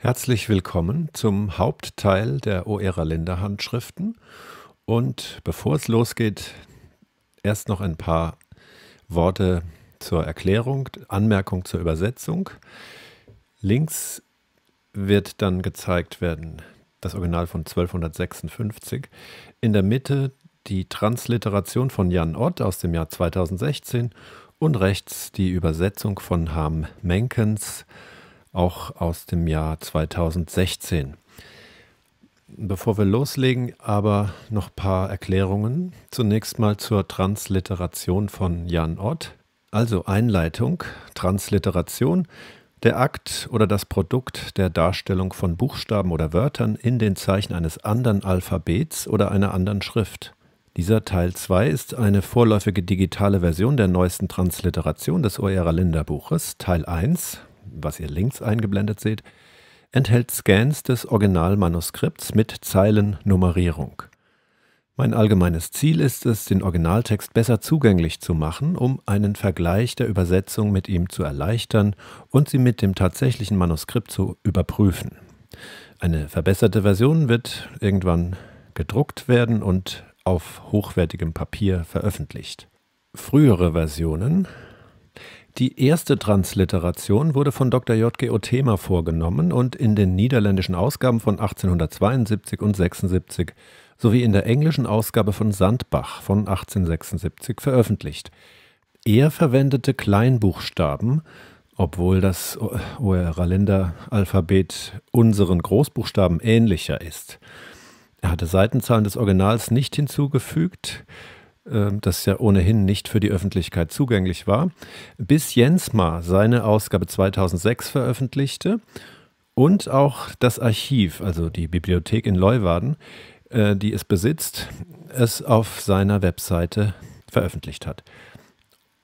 Herzlich willkommen zum Hauptteil der OERA Länderhandschriften. Und bevor es losgeht, erst noch ein paar Worte zur Erklärung, Anmerkung zur Übersetzung. Links wird dann gezeigt werden das Original von 1256. In der Mitte die Transliteration von Jan Ott aus dem Jahr 2016 und rechts die Übersetzung von Harm Menkens auch aus dem Jahr 2016. Bevor wir loslegen, aber noch ein paar Erklärungen. Zunächst mal zur Transliteration von Jan Ott. Also Einleitung, Transliteration, der Akt oder das Produkt der Darstellung von Buchstaben oder Wörtern in den Zeichen eines anderen Alphabets oder einer anderen Schrift. Dieser Teil 2 ist eine vorläufige digitale Version der neuesten Transliteration des OERer Buches, Teil 1 was ihr links eingeblendet seht, enthält Scans des Originalmanuskripts mit Zeilennummerierung. Mein allgemeines Ziel ist es, den Originaltext besser zugänglich zu machen, um einen Vergleich der Übersetzung mit ihm zu erleichtern und sie mit dem tatsächlichen Manuskript zu überprüfen. Eine verbesserte Version wird irgendwann gedruckt werden und auf hochwertigem Papier veröffentlicht. Frühere Versionen die erste Transliteration wurde von Dr. J.G. Othema vorgenommen und in den niederländischen Ausgaben von 1872 und 76 sowie in der englischen Ausgabe von Sandbach von 1876 veröffentlicht. Er verwendete Kleinbuchstaben, obwohl das Oeralinder Alphabet unseren Großbuchstaben ähnlicher ist. Er hatte Seitenzahlen des Originals nicht hinzugefügt, ähm, das ja ohnehin nicht für die Öffentlichkeit zugänglich war, bis Jensma seine Ausgabe 2006 veröffentlichte und auch das Archiv, also die Bibliothek in Leuwarden, äh, die es besitzt, es auf seiner Webseite veröffentlicht hat.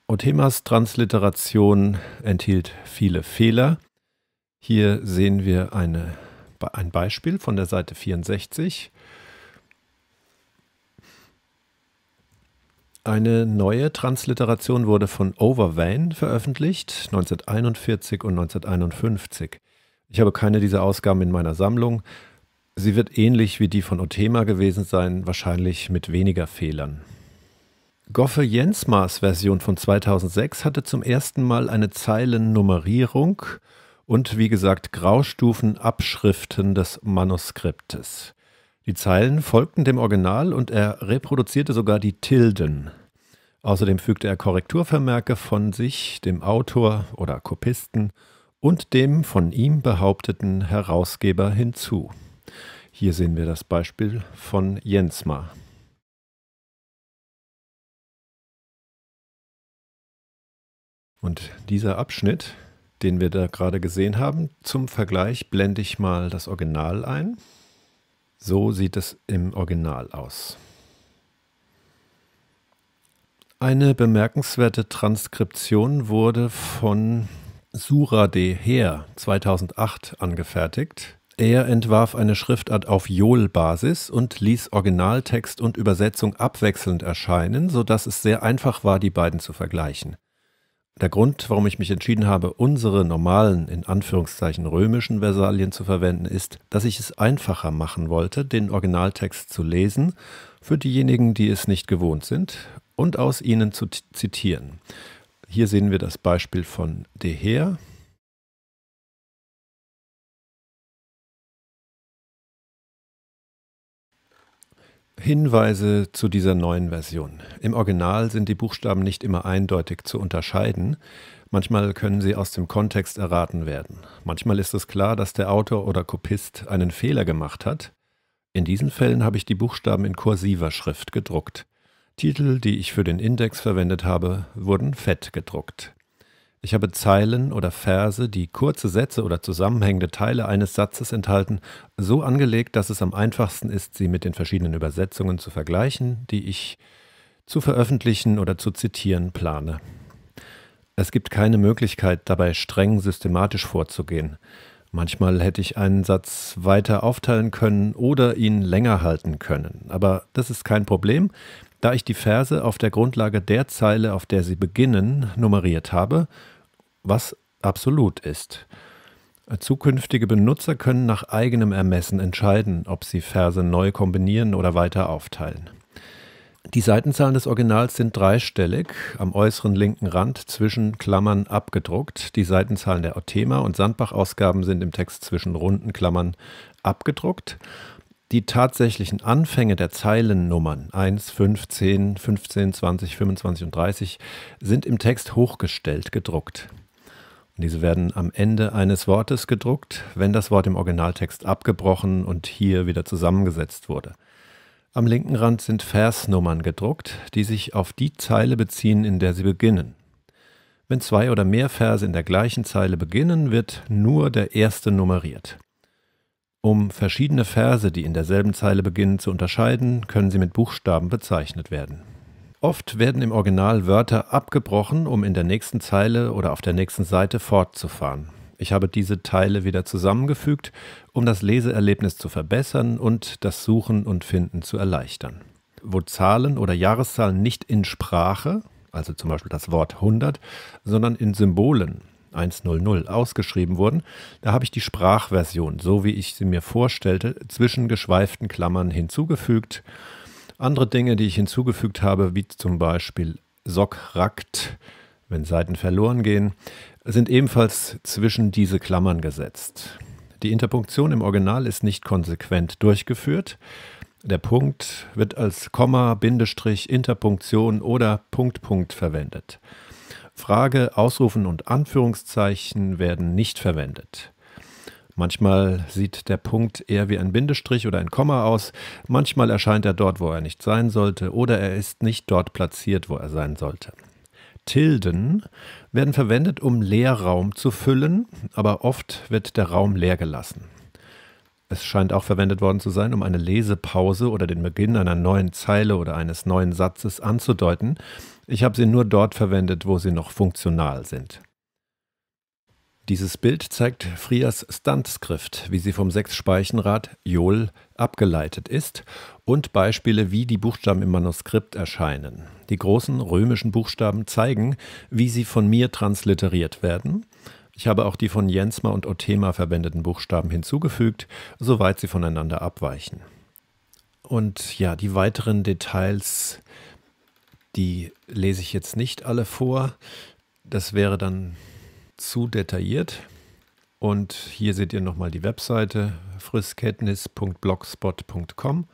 Othemas Transliteration enthielt viele Fehler. Hier sehen wir eine, ein Beispiel von der Seite 64. Eine neue Transliteration wurde von Overvain veröffentlicht, 1941 und 1951. Ich habe keine dieser Ausgaben in meiner Sammlung. Sie wird ähnlich wie die von Othema gewesen sein, wahrscheinlich mit weniger Fehlern. Goffe Jensmars Version von 2006 hatte zum ersten Mal eine Zeilennummerierung und wie gesagt Graustufenabschriften des Manuskriptes. Die Zeilen folgten dem Original und er reproduzierte sogar die Tilden. Außerdem fügte er Korrekturvermerke von sich, dem Autor oder Kopisten und dem von ihm behaupteten Herausgeber hinzu. Hier sehen wir das Beispiel von Jensma. Und dieser Abschnitt, den wir da gerade gesehen haben, zum Vergleich blende ich mal das Original ein. So sieht es im Original aus. Eine bemerkenswerte Transkription wurde von Sura de Heer 2008 angefertigt. Er entwarf eine Schriftart auf Jol-Basis und ließ Originaltext und Übersetzung abwechselnd erscheinen, sodass es sehr einfach war, die beiden zu vergleichen. Der Grund, warum ich mich entschieden habe, unsere normalen, in Anführungszeichen römischen Versalien zu verwenden, ist, dass ich es einfacher machen wollte, den Originaltext zu lesen, für diejenigen, die es nicht gewohnt sind, und aus ihnen zu zitieren. Hier sehen wir das Beispiel von Deher, Hinweise zu dieser neuen Version. Im Original sind die Buchstaben nicht immer eindeutig zu unterscheiden. Manchmal können sie aus dem Kontext erraten werden. Manchmal ist es klar, dass der Autor oder Kopist einen Fehler gemacht hat. In diesen Fällen habe ich die Buchstaben in kursiver Schrift gedruckt. Titel, die ich für den Index verwendet habe, wurden fett gedruckt. Ich habe Zeilen oder Verse, die kurze Sätze oder zusammenhängende Teile eines Satzes enthalten, so angelegt, dass es am einfachsten ist, sie mit den verschiedenen Übersetzungen zu vergleichen, die ich zu veröffentlichen oder zu zitieren plane. Es gibt keine Möglichkeit, dabei streng systematisch vorzugehen. Manchmal hätte ich einen Satz weiter aufteilen können oder ihn länger halten können, aber das ist kein Problem, da ich die Verse auf der Grundlage der Zeile, auf der sie beginnen, nummeriert habe was absolut ist. Zukünftige Benutzer können nach eigenem Ermessen entscheiden, ob sie Verse neu kombinieren oder weiter aufteilen. Die Seitenzahlen des Originals sind dreistellig, am äußeren linken Rand zwischen Klammern abgedruckt. Die Seitenzahlen der Othema und Sandbach-Ausgaben sind im Text zwischen runden Klammern abgedruckt. Die tatsächlichen Anfänge der Zeilennummern 1, 5, 10, 15, 20, 25 und 30 sind im Text hochgestellt gedruckt. Diese werden am Ende eines Wortes gedruckt, wenn das Wort im Originaltext abgebrochen und hier wieder zusammengesetzt wurde. Am linken Rand sind Versnummern gedruckt, die sich auf die Zeile beziehen, in der sie beginnen. Wenn zwei oder mehr Verse in der gleichen Zeile beginnen, wird nur der erste nummeriert. Um verschiedene Verse, die in derselben Zeile beginnen, zu unterscheiden, können sie mit Buchstaben bezeichnet werden. Oft werden im Original Wörter abgebrochen, um in der nächsten Zeile oder auf der nächsten Seite fortzufahren. Ich habe diese Teile wieder zusammengefügt, um das Leseerlebnis zu verbessern und das Suchen und Finden zu erleichtern. Wo Zahlen oder Jahreszahlen nicht in Sprache, also zum Beispiel das Wort 100, sondern in Symbolen 100 ausgeschrieben wurden, da habe ich die Sprachversion, so wie ich sie mir vorstellte, zwischen geschweiften Klammern hinzugefügt andere Dinge, die ich hinzugefügt habe, wie zum Beispiel Sockrakt, wenn Seiten verloren gehen, sind ebenfalls zwischen diese Klammern gesetzt. Die Interpunktion im Original ist nicht konsequent durchgeführt. Der Punkt wird als Komma, Bindestrich, Interpunktion oder Punkt, Punkt verwendet. Frage, Ausrufen und Anführungszeichen werden nicht verwendet. Manchmal sieht der Punkt eher wie ein Bindestrich oder ein Komma aus, manchmal erscheint er dort, wo er nicht sein sollte, oder er ist nicht dort platziert, wo er sein sollte. Tilden werden verwendet, um Leerraum zu füllen, aber oft wird der Raum leer gelassen. Es scheint auch verwendet worden zu sein, um eine Lesepause oder den Beginn einer neuen Zeile oder eines neuen Satzes anzudeuten. Ich habe sie nur dort verwendet, wo sie noch funktional sind. Dieses Bild zeigt Frias Stuntskrift, wie sie vom Sechs-Speichenrad Jol abgeleitet ist und Beispiele, wie die Buchstaben im Manuskript erscheinen. Die großen römischen Buchstaben zeigen, wie sie von mir transliteriert werden. Ich habe auch die von Jensma und Othema verwendeten Buchstaben hinzugefügt, soweit sie voneinander abweichen. Und ja, die weiteren Details, die lese ich jetzt nicht alle vor. Das wäre dann zu detailliert. Und hier seht ihr nochmal die Webseite friskkenntnis.blogspot.com.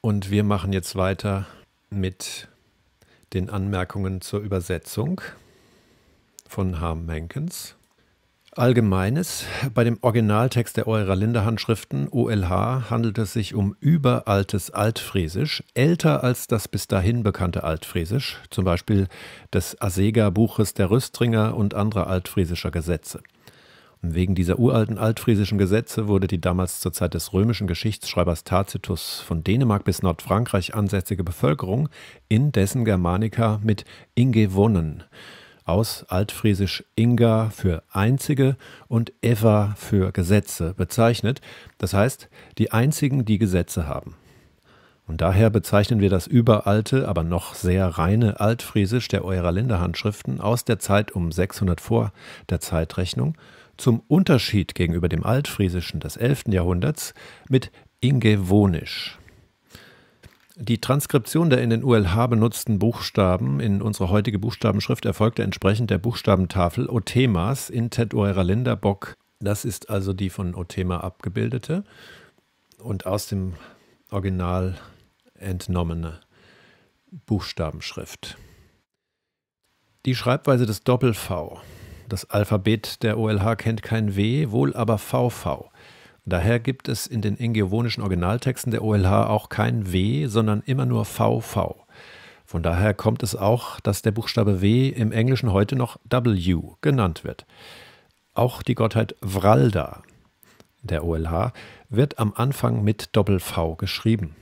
Und wir machen jetzt weiter mit den Anmerkungen zur Übersetzung von Harm Menkens. Allgemeines. Bei dem Originaltext der Eurer Linde-Handschriften, OLH, handelt es sich um überaltes Altfriesisch, älter als das bis dahin bekannte Altfriesisch, zum Beispiel des asega buches der Rüstringer und anderer altfriesischer Gesetze. Und wegen dieser uralten altfriesischen Gesetze wurde die damals zur Zeit des römischen Geschichtsschreibers Tacitus von Dänemark bis Nordfrankreich ansässige Bevölkerung in dessen Germanica mit Ingewonnen, aus altfriesisch Inga für einzige und Eva für Gesetze bezeichnet, das heißt die einzigen, die Gesetze haben. Und daher bezeichnen wir das überalte, aber noch sehr reine Altfriesisch der Euraländer Handschriften aus der Zeit um 600 vor der Zeitrechnung zum Unterschied gegenüber dem Altfriesischen des 11. Jahrhunderts mit Ingevonisch. Die Transkription der in den ULH benutzten Buchstaben in unsere heutige Buchstabenschrift erfolgte entsprechend der Buchstabentafel Otemas in Tetueralinda Bock. Das ist also die von Otema abgebildete und aus dem Original entnommene Buchstabenschrift. Die Schreibweise des Doppel-V. Das Alphabet der OLH kennt kein W, wohl aber VV. Daher gibt es in den ingevonischen Originaltexten der OLH auch kein W, sondern immer nur VV. Von daher kommt es auch, dass der Buchstabe W im Englischen heute noch W genannt wird. Auch die Gottheit Vralda, der OLH, wird am Anfang mit Doppel-V geschrieben.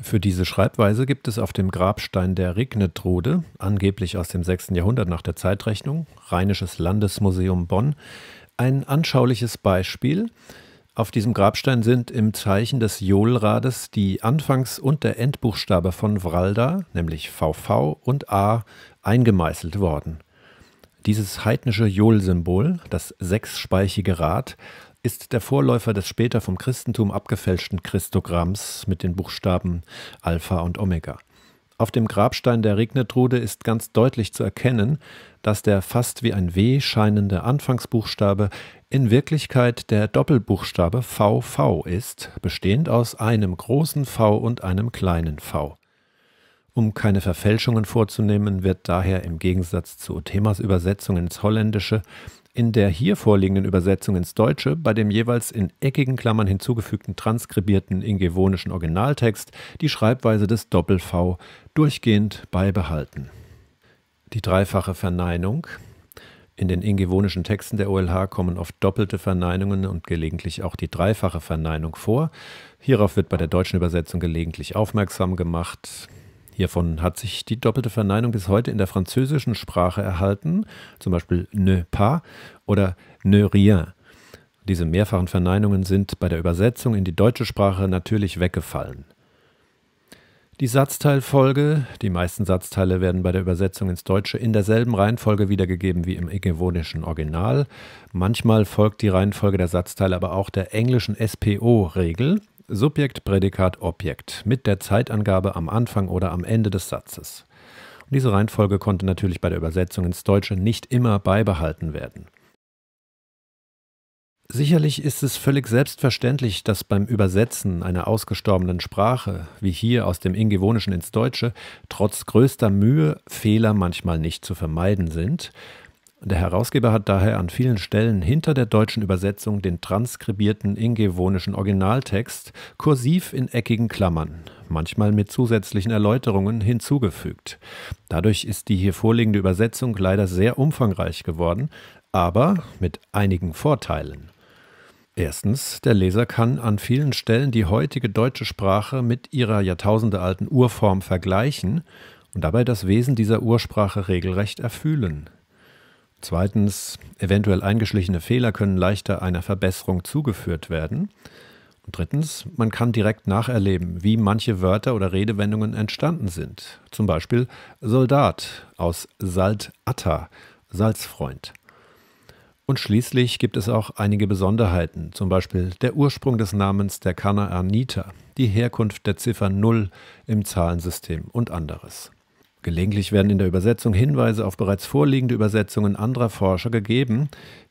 Für diese Schreibweise gibt es auf dem Grabstein der Rignetrode, angeblich aus dem 6. Jahrhundert nach der Zeitrechnung, Rheinisches Landesmuseum Bonn, ein anschauliches Beispiel. Auf diesem Grabstein sind im Zeichen des Jolrades die Anfangs- und der Endbuchstabe von Vralda, nämlich VV und A, eingemeißelt worden. Dieses heidnische Jol-Symbol, das sechsspeichige Rad, ist der Vorläufer des später vom Christentum abgefälschten Christogramms mit den Buchstaben Alpha und Omega. Auf dem Grabstein der Regnetrude ist ganz deutlich zu erkennen, dass der fast wie ein W scheinende Anfangsbuchstabe in Wirklichkeit der Doppelbuchstabe VV ist, bestehend aus einem großen V und einem kleinen V. Um keine Verfälschungen vorzunehmen, wird daher im Gegensatz zu Othemas Übersetzung ins Holländische in der hier vorliegenden Übersetzung ins Deutsche bei dem jeweils in eckigen Klammern hinzugefügten transkribierten ingevonischen Originaltext die Schreibweise des Doppel-V durchgehend beibehalten. Die dreifache Verneinung. In den ingevonischen Texten der OLH kommen oft doppelte Verneinungen und gelegentlich auch die dreifache Verneinung vor. Hierauf wird bei der deutschen Übersetzung gelegentlich aufmerksam gemacht. Hiervon hat sich die doppelte Verneinung bis heute in der französischen Sprache erhalten, zum Beispiel ne pas oder ne rien. Diese mehrfachen Verneinungen sind bei der Übersetzung in die deutsche Sprache natürlich weggefallen. Die Satzteilfolge, die meisten Satzteile werden bei der Übersetzung ins Deutsche in derselben Reihenfolge wiedergegeben wie im ingewonischen Original. Manchmal folgt die Reihenfolge der Satzteile aber auch der englischen SPO-Regel, Subjekt, Prädikat, Objekt mit der Zeitangabe am Anfang oder am Ende des Satzes. Und diese Reihenfolge konnte natürlich bei der Übersetzung ins Deutsche nicht immer beibehalten werden. Sicherlich ist es völlig selbstverständlich, dass beim Übersetzen einer ausgestorbenen Sprache, wie hier aus dem Ingivonischen ins Deutsche, trotz größter Mühe Fehler manchmal nicht zu vermeiden sind, der Herausgeber hat daher an vielen Stellen hinter der deutschen Übersetzung den transkribierten ingevonischen Originaltext kursiv in eckigen Klammern, manchmal mit zusätzlichen Erläuterungen, hinzugefügt. Dadurch ist die hier vorliegende Übersetzung leider sehr umfangreich geworden, aber mit einigen Vorteilen. Erstens, der Leser kann an vielen Stellen die heutige deutsche Sprache mit ihrer jahrtausendealten Urform vergleichen und dabei das Wesen dieser Ursprache regelrecht erfüllen. Zweitens, eventuell eingeschlichene Fehler können leichter einer Verbesserung zugeführt werden. Und drittens, man kann direkt nacherleben, wie manche Wörter oder Redewendungen entstanden sind. Zum Beispiel Soldat aus Salt-Atta, Salzfreund. Und schließlich gibt es auch einige Besonderheiten, zum Beispiel der Ursprung des Namens der Kanaaniter, die Herkunft der Ziffer 0 im Zahlensystem und anderes. Gelegentlich werden in der Übersetzung Hinweise auf bereits vorliegende Übersetzungen anderer Forscher gegeben.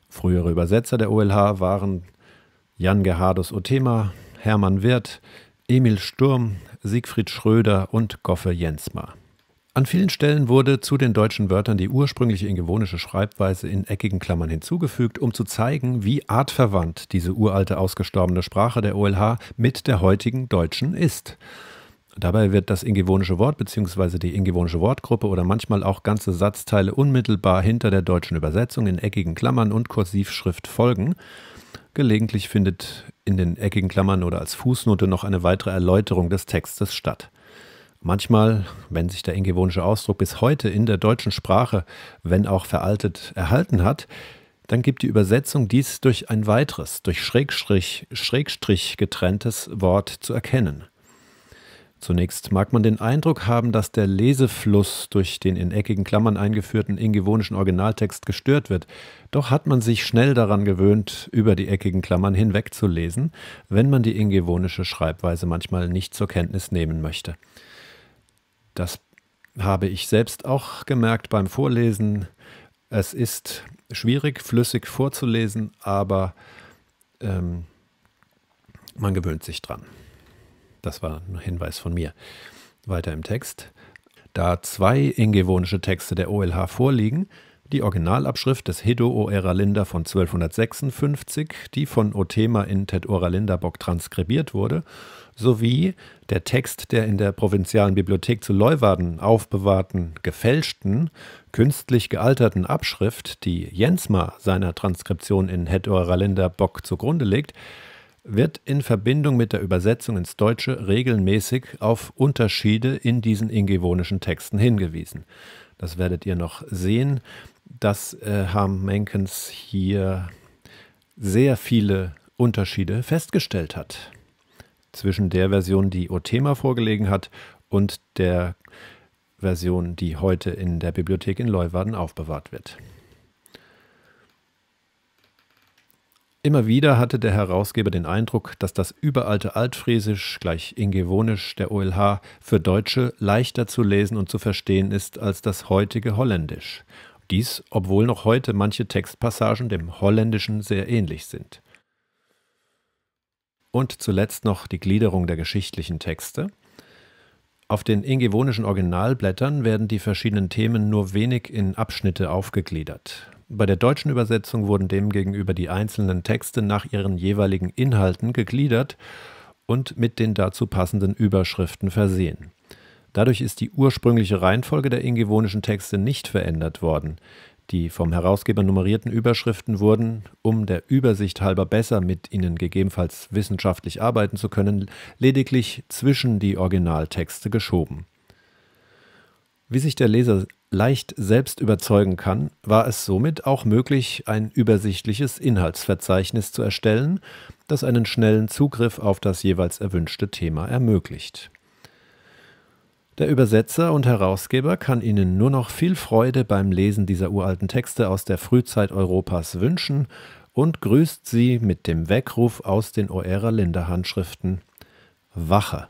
Frühere Übersetzer der OLH waren Jan Gerhardus Othema, Hermann Wirth, Emil Sturm, Siegfried Schröder und Goffe Jensma. An vielen Stellen wurde zu den deutschen Wörtern die ursprüngliche ingewonische Schreibweise in eckigen Klammern hinzugefügt, um zu zeigen, wie artverwandt diese uralte ausgestorbene Sprache der OLH mit der heutigen deutschen ist. Dabei wird das ingewonische Wort bzw. die ingewonische Wortgruppe oder manchmal auch ganze Satzteile unmittelbar hinter der deutschen Übersetzung in eckigen Klammern und Kursivschrift folgen. Gelegentlich findet in den eckigen Klammern oder als Fußnote noch eine weitere Erläuterung des Textes statt. Manchmal, wenn sich der ingewonische Ausdruck bis heute in der deutschen Sprache, wenn auch veraltet, erhalten hat, dann gibt die Übersetzung dies durch ein weiteres, durch Schrägstrich, Schrägstrich getrenntes Wort zu erkennen. Zunächst mag man den Eindruck haben, dass der Lesefluss durch den in eckigen Klammern eingeführten ingivonischen Originaltext gestört wird. Doch hat man sich schnell daran gewöhnt, über die eckigen Klammern hinweg zu lesen, wenn man die ingivonische Schreibweise manchmal nicht zur Kenntnis nehmen möchte. Das habe ich selbst auch gemerkt beim Vorlesen. Es ist schwierig, flüssig vorzulesen, aber ähm, man gewöhnt sich dran. Das war ein Hinweis von mir. Weiter im Text. Da zwei ingewohnische Texte der OLH vorliegen, die Originalabschrift des Hedo Oeralinda von 1256, die von Othema in Tet Bock transkribiert wurde, sowie der Text der in der Provinzialen Bibliothek zu Leuwarden aufbewahrten, gefälschten, künstlich gealterten Abschrift, die Jensmer seiner Transkription in Oeralinda Bock zugrunde legt, wird in Verbindung mit der Übersetzung ins Deutsche regelmäßig auf Unterschiede in diesen ingevonischen Texten hingewiesen. Das werdet ihr noch sehen. Das äh, haben Menkens hier sehr viele Unterschiede festgestellt hat. Zwischen der Version, die Othema vorgelegen hat, und der Version, die heute in der Bibliothek in Leuwarden aufbewahrt wird. Immer wieder hatte der Herausgeber den Eindruck, dass das überalte Altfriesisch gleich Ingevonisch der OLH für Deutsche leichter zu lesen und zu verstehen ist als das heutige Holländisch. Dies, obwohl noch heute manche Textpassagen dem Holländischen sehr ähnlich sind. Und zuletzt noch die Gliederung der geschichtlichen Texte. Auf den ingevonischen Originalblättern werden die verschiedenen Themen nur wenig in Abschnitte aufgegliedert. Bei der deutschen Übersetzung wurden demgegenüber die einzelnen Texte nach ihren jeweiligen Inhalten gegliedert und mit den dazu passenden Überschriften versehen. Dadurch ist die ursprüngliche Reihenfolge der ingivonischen Texte nicht verändert worden. Die vom Herausgeber nummerierten Überschriften wurden, um der Übersicht halber besser mit ihnen gegebenenfalls wissenschaftlich arbeiten zu können, lediglich zwischen die Originaltexte geschoben. Wie sich der Leser leicht selbst überzeugen kann, war es somit auch möglich, ein übersichtliches Inhaltsverzeichnis zu erstellen, das einen schnellen Zugriff auf das jeweils erwünschte Thema ermöglicht. Der Übersetzer und Herausgeber kann Ihnen nur noch viel Freude beim Lesen dieser uralten Texte aus der Frühzeit Europas wünschen und grüßt Sie mit dem Weckruf aus den Oera Linder Handschriften Wache!